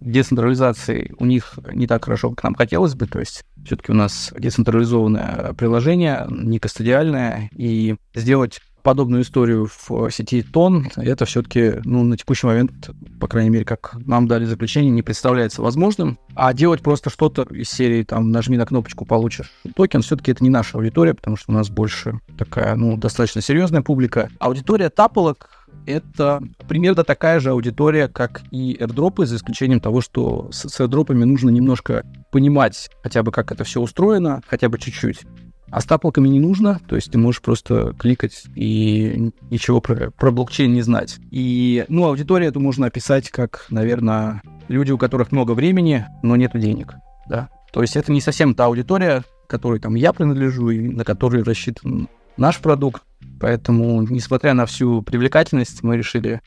децентрализации у них не так хорошо, как нам хотелось бы. То есть все-таки у нас децентрализованное приложение, не кастодиальное, и сделать подобную историю в э, сети Тон, это все-таки, ну, на текущий момент, по крайней мере, как нам дали заключение, не представляется возможным. А делать просто что-то из серии, там, нажми на кнопочку, получишь токен, все-таки это не наша аудитория, потому что у нас больше такая, ну, достаточно серьезная публика. Аудитория тапалок, это примерно такая же аудитория, как и airdropы, за исключением того, что с, с нужно немножко понимать хотя бы, как это все устроено, хотя бы чуть-чуть. А с таплоками не нужно, то есть ты можешь просто кликать и ничего про, про блокчейн не знать. И, ну, аудитория эту можно описать как, наверное, люди, у которых много времени, но нет денег, да. То есть это не совсем та аудитория, которой там я принадлежу и на которую рассчитан наш продукт. Поэтому, несмотря на всю привлекательность, мы решили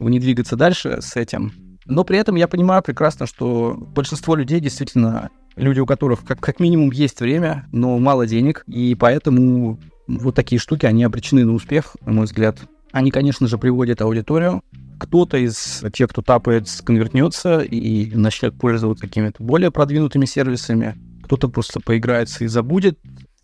не двигаться дальше с этим, но при этом я понимаю прекрасно, что большинство людей действительно люди, у которых как, как минимум есть время, но мало денег, и поэтому вот такие штуки, они обречены на успех, на мой взгляд. Они, конечно же, приводят аудиторию. Кто-то из тех, кто тапает, конвертнется и начнет пользоваться какими-то более продвинутыми сервисами. Кто-то просто поиграется и забудет.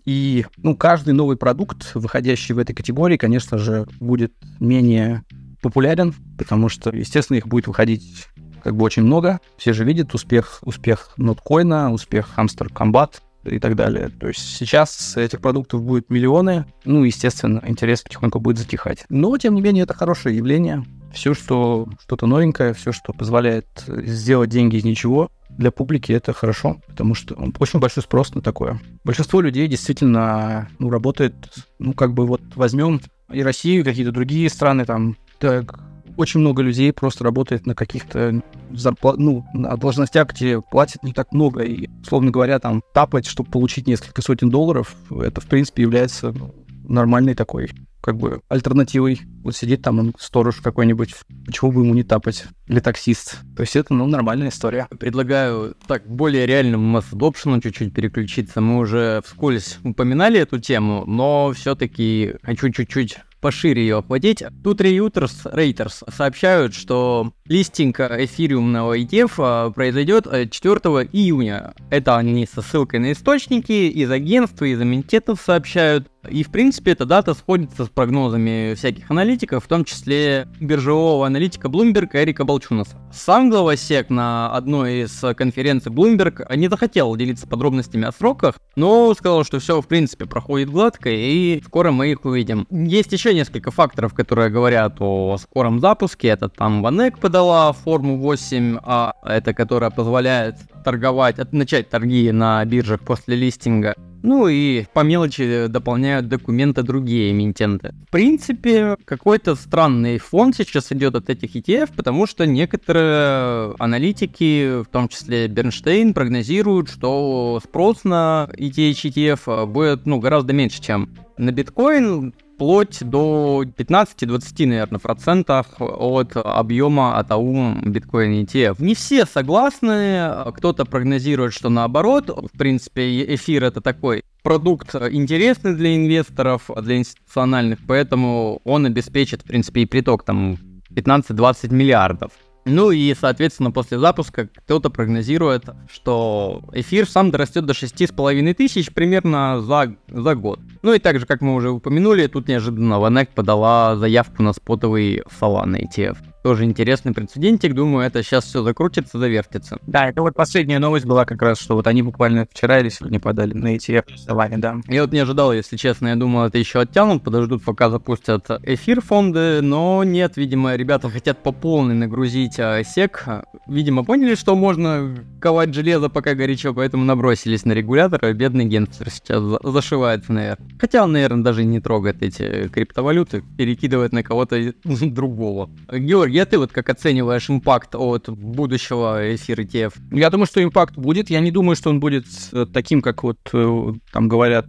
И ну, каждый новый продукт, выходящий в этой категории, конечно же, будет менее популярен, потому что, естественно, их будет выходить как бы очень много. Все же видят успех, успех ноткоина, успех Hamster Combat и так далее. То есть сейчас этих продуктов будет миллионы. Ну, естественно, интерес потихоньку будет затихать. Но, тем не менее, это хорошее явление. Все, что что-то новенькое, все, что позволяет сделать деньги из ничего, для публики это хорошо, потому что очень большой спрос на такое. Большинство людей действительно ну, работает, ну, как бы вот возьмем и Россию, и какие-то другие страны, там, так, очень много людей просто работает на каких-то зарплат, ну, на должностях, где платят не так много. И, условно говоря, там тапать, чтобы получить несколько сотен долларов, это, в принципе, является ну, нормальной такой как бы альтернативой. Вот сидит там он, сторож какой-нибудь, почему бы ему не тапать? Или таксист. То есть это, ну, нормальная история. Предлагаю так, более реальным, масс adoption чуть-чуть переключиться. Мы уже вскользь упоминали эту тему, но все-таки хочу чуть-чуть пошире ее охватить. Тут Reuters, Reuters сообщают, что листинг эфириумного ETF а, произойдет э, 4 июня. Это они со ссылкой на источники, из агентства, из комитетов сообщают. И, в принципе, эта дата сходится с прогнозами всяких аналитиков, в том числе биржевого аналитика Bloomberg Эрика Болчунаса. Сам глава СЕК на одной из конференций Bloomberg не захотел делиться подробностями о сроках, но сказал, что все, в принципе, проходит гладко, и скоро мы их увидим. Есть еще несколько факторов, которые говорят о скором запуске. Это там Ванек подала форму 8, а это которая позволяет торговать, начать торги на биржах после листинга. Ну и по мелочи э, дополняют документы другие эмитенты. В принципе, какой-то странный фон сейчас идет от этих ETF, потому что некоторые аналитики, в том числе Бернштейн, прогнозируют, что спрос на ETH ETF э, будет ну, гораздо меньше, чем на биткоин, вплоть до 15-20, наверное, процентов от объема от АУ биткоин ETF. Не все согласны, кто-то прогнозирует, что наоборот. В принципе, э, эфир это такой продукт э, интересный для инвесторов, для институциональных, поэтому он обеспечит, в принципе, и приток там 15-20 миллиардов. Ну и, соответственно, после запуска кто-то прогнозирует, что эфир сам дорастет до 6,5 тысяч примерно за, за год. Ну и также, как мы уже упомянули, тут неожиданно Ванек подала заявку на спотовый Solana ETF. Тоже интересный прецедентик, думаю, это сейчас все закрутится, завертится. Да, это вот последняя новость была как раз, что вот они буквально вчера или сегодня подали на ETF вами, да. Я вот не ожидал, если честно, я думал, это еще оттянут, подождут, пока запустят эфир фонды, но нет, видимо, ребята хотят по полной нагрузить а, сек. Видимо, поняли, что можно ковать железо, пока горячо, поэтому набросились на регулятора, бедный Генстер сейчас зашивается, наверное. Хотя он, наверное, даже не трогает эти криптовалюты, перекидывает на кого-то [LAUGHS] другого. Георгий, итоге ты вот как оцениваешь импакт от будущего эфира ETF? Я думаю, что импакт будет. Я не думаю, что он будет э, таким, как вот э, там говорят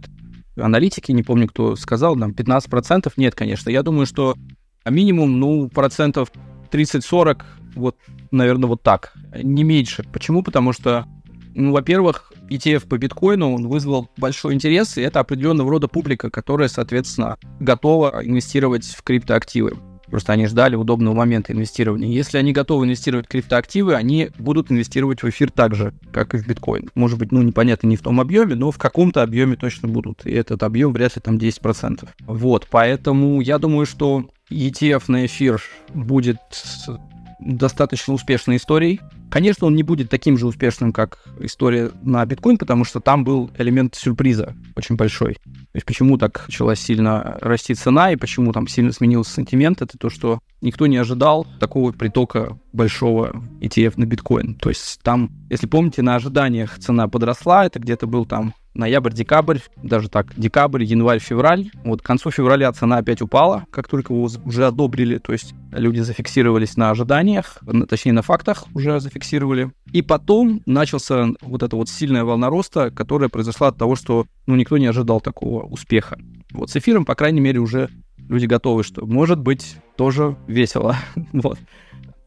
аналитики, не помню, кто сказал, там 15%. Нет, конечно. Я думаю, что а, минимум, ну, процентов 30-40, вот, наверное, вот так. Не меньше. Почему? Потому что ну, во-первых, ETF по биткоину, он вызвал большой интерес, и это определенного рода публика, которая, соответственно, готова инвестировать в криптоактивы. Просто они ждали удобного момента инвестирования. Если они готовы инвестировать в криптоактивы, они будут инвестировать в эфир так же, как и в биткоин. Может быть, ну, непонятно не в том объеме, но в каком-то объеме точно будут. И этот объем вряд ли там 10%. Вот, поэтому я думаю, что ETF на эфир будет достаточно успешной историей. Конечно, он не будет таким же успешным, как история на биткоин, потому что там был элемент сюрприза очень большой. То есть почему так начала сильно расти цена и почему там сильно сменился сентимент, это то, что никто не ожидал такого притока большого ETF на биткоин. То есть там, если помните, на ожиданиях цена подросла, это где-то был там ноябрь-декабрь, даже так, декабрь, январь, февраль. Вот к концу февраля цена опять упала, как только его уже одобрили, то есть люди зафиксировались на ожиданиях, точнее на фактах уже зафиксировали. И потом начался вот эта вот сильная волна роста, которая произошла от того, что ну, никто не ожидал такого успеха. Вот с эфиром, по крайней мере, уже люди готовы, что может быть тоже весело. [LAUGHS] вот.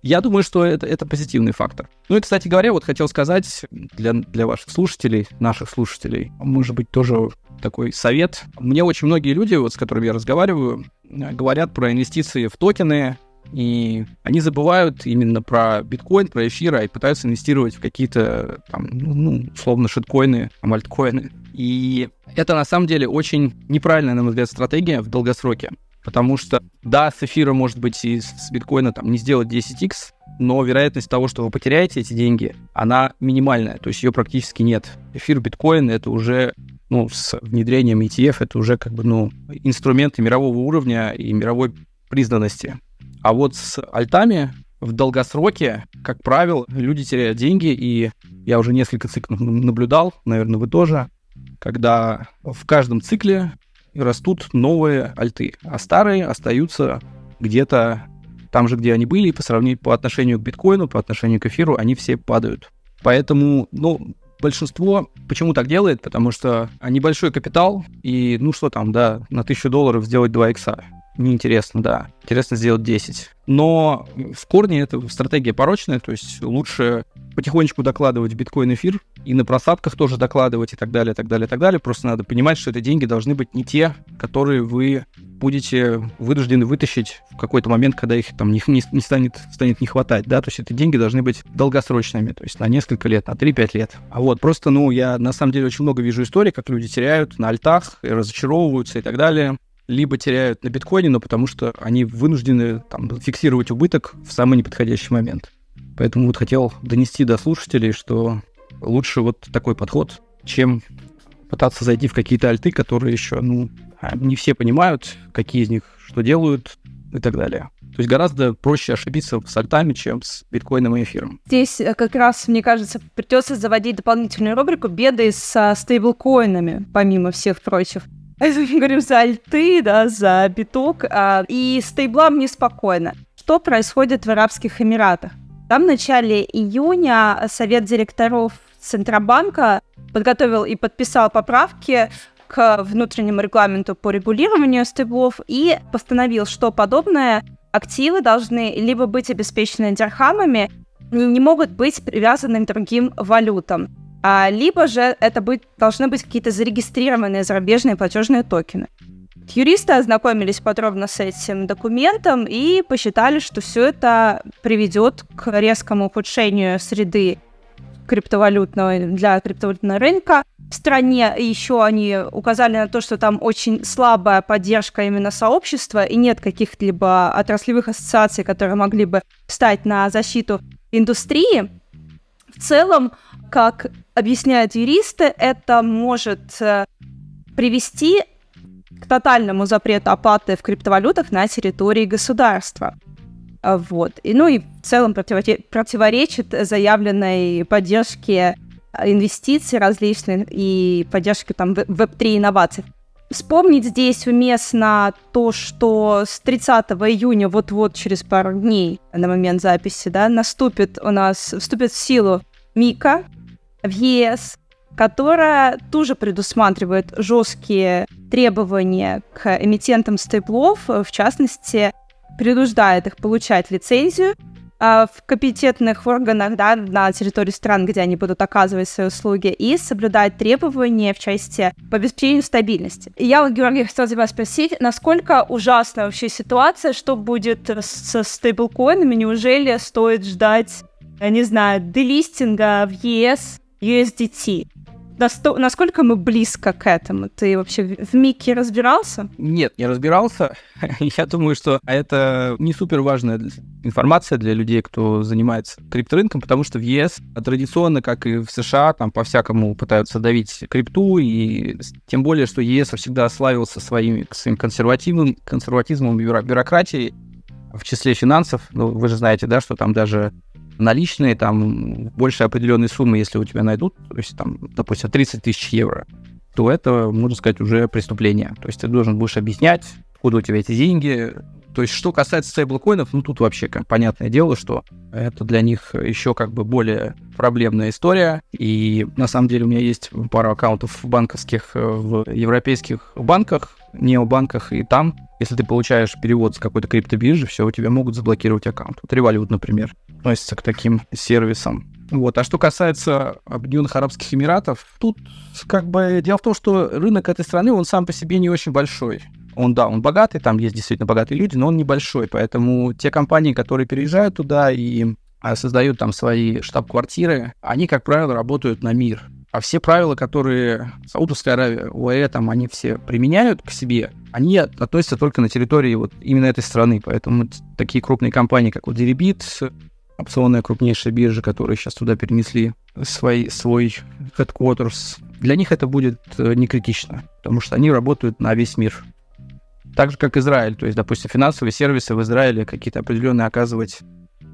Я думаю, что это, это позитивный фактор. Ну и, кстати говоря, вот хотел сказать для, для ваших слушателей, наших слушателей, может быть, тоже такой совет. Мне очень многие люди, вот с которыми я разговариваю, говорят про инвестиции в токены, и они забывают именно про биткоин, про эфира и пытаются инвестировать в какие-то там, ну, ну условно, шиткоины, амальткоины. И это на самом деле очень неправильная, на мой взгляд, стратегия в долгосроке. Потому что, да, с эфира, может быть, и с биткоина там не сделать 10x, но вероятность того, что вы потеряете эти деньги, она минимальная, то есть ее практически нет. Эфир, биткоин — это уже, ну, с внедрением ETF, это уже как бы, ну, инструменты мирового уровня и мировой признанности. А вот с альтами в долгосроке, как правило, люди теряют деньги, и я уже несколько циклов наблюдал, наверное, вы тоже, когда в каждом цикле растут новые альты, а старые остаются где-то там же, где они были, по сравнению по отношению к биткоину, по отношению к эфиру, они все падают. Поэтому, ну, большинство почему так делает? Потому что а, небольшой капитал, и ну что там, да, на 1000 долларов сделать 2 икса неинтересно, да. Интересно сделать 10. Но в корне это стратегия порочная, то есть лучше потихонечку докладывать в биткоин эфир и на просадках тоже докладывать и так далее, и так далее, и так далее. Просто надо понимать, что эти деньги должны быть не те, которые вы будете вынуждены вытащить в какой-то момент, когда их там не, не, не станет, станет не хватать, да, то есть эти деньги должны быть долгосрочными, то есть на несколько лет, на 3-5 лет. А вот просто, ну, я на самом деле очень много вижу историй, как люди теряют на альтах, и разочаровываются и так далее либо теряют на биткоине, но потому что они вынуждены там, фиксировать убыток в самый неподходящий момент. Поэтому вот хотел донести до слушателей, что лучше вот такой подход, чем пытаться зайти в какие-то альты, которые еще, ну, а, не все понимают, какие из них что делают и так далее. То есть гораздо проще ошибиться с альтами, чем с биткоином и эфиром. Здесь э, как раз, мне кажется, придется заводить дополнительную рубрику «Беды с стейблкоинами», помимо всех прочих извините, говорим за альты, да, за биток, а, и стейблам неспокойно. Что происходит в Арабских Эмиратах? Там в начале июня совет директоров Центробанка подготовил и подписал поправки к внутреннему регламенту по регулированию стейблов и постановил, что подобное активы должны либо быть обеспечены дирхамами, не могут быть привязаны к другим валютам. А, либо же это быть, должны быть какие-то зарегистрированные зарубежные платежные токены. Юристы ознакомились подробно с этим документом и посчитали, что все это приведет к резкому ухудшению среды криптовалютного для криптовалютного рынка в стране. Еще они указали на то, что там очень слабая поддержка именно сообщества и нет каких-либо отраслевых ассоциаций, которые могли бы встать на защиту индустрии. В целом, как объясняют юристы, это может э, привести к тотальному запрету оплаты в криптовалютах на территории государства. Э, вот. И, ну и в целом противоречит заявленной поддержке э, инвестиций различных и поддержке там веб-3 инноваций. Вспомнить здесь уместно то, что с 30 июня, вот-вот через пару дней на момент записи, да, наступит у нас, вступит в силу МИКа, в ЕС, которая тоже предусматривает жесткие требования к эмитентам стейблов, в частности, принуждает их получать лицензию а, в компетентных органах да, на территории стран, где они будут оказывать свои услуги, и соблюдать требования в части по обеспечению стабильности. И я, Георгий, хотела тебя спросить, насколько ужасна вообще ситуация, что будет со стейблкоинами, неужели стоит ждать, я не знаю, делистинга в ЕС USDT. Досто... Насколько мы близко к этому? Ты вообще в Микке разбирался? Нет, не разбирался. [LAUGHS] Я думаю, что это не супер важная информация для людей, кто занимается крипторынком, потому что в ЕС традиционно, как и в США, там по-всякому пытаются давить крипту, и тем более, что ЕС всегда славился своим, своим консервативным, консерватизмом бюро- бюрократией, в числе финансов. Ну, вы же знаете, да, что там даже наличные, там, больше определенной суммы, если у тебя найдут, то есть, там, допустим, 30 тысяч евро, то это, можно сказать, уже преступление. То есть ты должен будешь объяснять, откуда у тебя эти деньги. То есть, что касается стейблкоинов, ну, тут вообще как, понятное дело, что это для них еще как бы более проблемная история. И на самом деле у меня есть пара аккаунтов банковских э, в европейских банках, банках и там, если ты получаешь перевод с какой-то криптобиржи, все, у тебя могут заблокировать аккаунт. Вот Revolut, например относится к таким сервисам. Вот. А что касается Объединенных Арабских Эмиратов, тут как бы дело в том, что рынок этой страны, он сам по себе не очень большой. Он, да, он богатый, там есть действительно богатые люди, но он небольшой. Поэтому те компании, которые переезжают туда и а, создают там свои штаб-квартиры, они, как правило, работают на мир. А все правила, которые Саудовская Аравия, ОАЭ, там, они все применяют к себе, они относятся только на территории вот именно этой страны. Поэтому такие крупные компании, как вот Deribit, опционная крупнейшая биржа, которые сейчас туда перенесли свой, свой headquarters. Для них это будет э, не критично, потому что они работают на весь мир. Так же, как Израиль. То есть, допустим, финансовые сервисы в Израиле какие-то определенные оказывать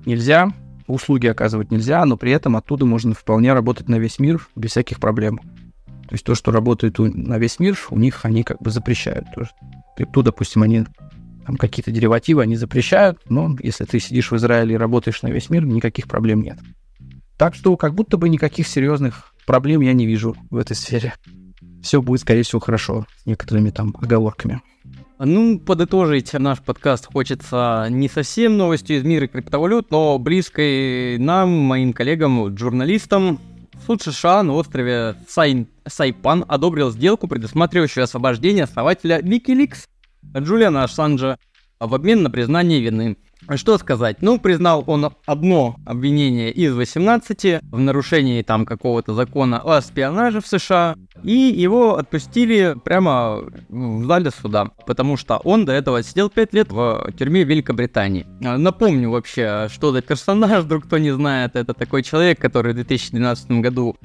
нельзя, услуги оказывать нельзя, но при этом оттуда можно вполне работать на весь мир без всяких проблем. То есть то, что работает на весь мир, у них они как бы запрещают. Крипту, допустим, они там какие-то деривативы они запрещают, но если ты сидишь в Израиле и работаешь на весь мир, никаких проблем нет. Так что как будто бы никаких серьезных проблем я не вижу в этой сфере. Все будет, скорее всего, хорошо с некоторыми там оговорками. Ну, подытожить наш подкаст хочется не совсем новостью из мира криптовалют, но близкой нам, моим коллегам, журналистам. Суд США на острове Сайн... Сайпан одобрил сделку, предусматривающую освобождение основателя Wikileaks Джулиана Ассанжа а в обмен на признание вины. А что сказать? Ну, признал он одно обвинение из 18 в нарушении там какого-то закона о шпионаже в США, и его отпустили прямо ну, в зале суда, потому что он до этого сидел 5 лет в тюрьме Великобритании. А, напомню вообще, что за персонаж, [LAUGHS] вдруг кто не знает, это такой человек, который в 2012 году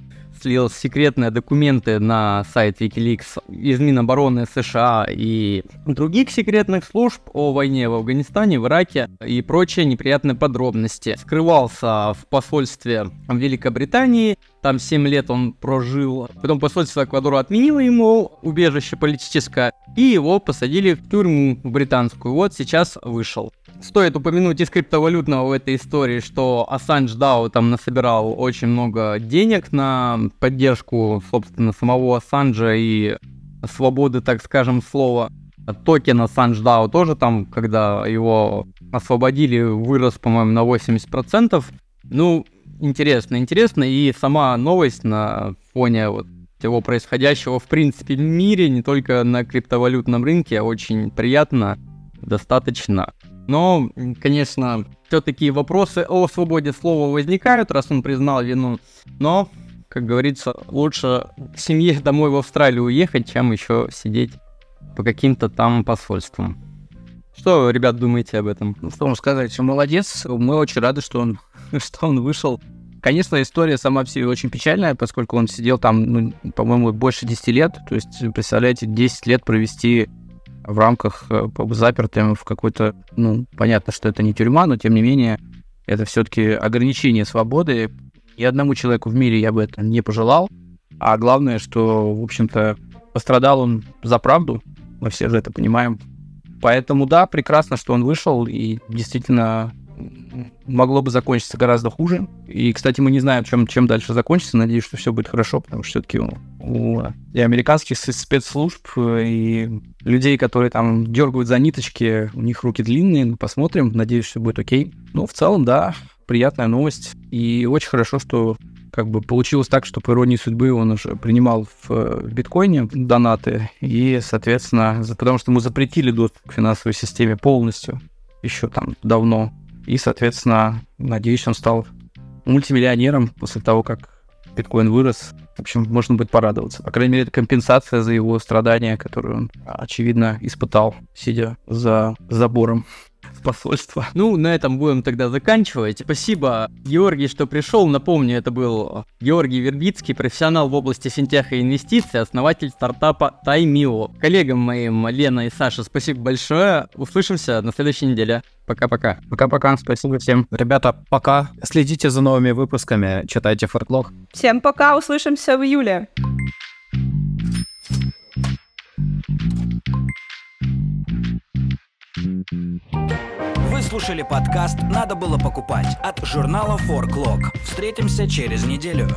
слил секретные документы на сайт Wikileaks из Минобороны США и других секретных служб о войне в Афганистане, в Ираке и прочие неприятные подробности. Скрывался в посольстве в Великобритании, там 7 лет он прожил. Потом посольство Эквадора отменило ему убежище политическое, и его посадили в тюрьму британскую. Вот сейчас вышел. Стоит упомянуть и криптовалютного в этой истории, что Assange DAO там насобирал очень много денег на поддержку, собственно, самого Ассанжа и свободы, так скажем, слова. Токен Assange DAO тоже там, когда его освободили, вырос, по-моему, на 80%. Ну, интересно, интересно. И сама новость на фоне вот всего происходящего в принципе в мире, не только на криптовалютном рынке, очень приятно, достаточно. Но, конечно, все-таки вопросы о свободе слова возникают, раз он признал вину. Но, как говорится, лучше семье домой в Австралию уехать, чем еще сидеть по каким-то там посольствам. Что, ребят, думаете об этом? Ну, что вам сказать, молодец. Мы очень рады, что он, [LAUGHS] что он вышел. Конечно, история сама по себе очень печальная, поскольку он сидел там, ну, по-моему, больше 10 лет. То есть, представляете, 10 лет провести в рамках э, запертым в какой-то, ну, понятно, что это не тюрьма, но тем не менее, это все-таки ограничение свободы. и одному человеку в мире я бы это не пожелал. А главное, что, в общем-то, пострадал он за правду. Мы все же это понимаем. Поэтому да, прекрасно, что он вышел и действительно могло бы закончиться гораздо хуже. И, кстати, мы не знаем, чем, чем дальше закончится. Надеюсь, что все будет хорошо, потому что все-таки у, у и американских спецслужб э, и людей, которые там дергают за ниточки, у них руки длинные. Ну, посмотрим. Надеюсь, все будет окей. Ну, в целом, да, приятная новость. И очень хорошо, что как бы получилось так, что по иронии судьбы он уже принимал в э, биткоине донаты, и, соответственно, потому что ему запретили доступ к финансовой системе полностью еще там давно, и, соответственно, надеюсь, он стал мультимиллионером после того, как биткоин вырос. В общем, можно будет порадоваться. По крайней мере, это компенсация за его страдания, которые он, очевидно, испытал, сидя за забором посольства. Ну, на этом будем тогда заканчивать. Спасибо, Георгий, что пришел. Напомню, это был Георгий Вербицкий, профессионал в области синтеха и инвестиций, основатель стартапа Таймио. Коллегам моим Лена и Саша спасибо большое. Услышимся на следующей неделе. Пока-пока. Пока-пока. Спасибо всем. Ребята, пока. Следите за новыми выпусками, читайте Фортлог. Всем пока, услышимся в июле. Вы слушали подкаст «Надо было покупать» от журнала «Форклог». Встретимся через неделю.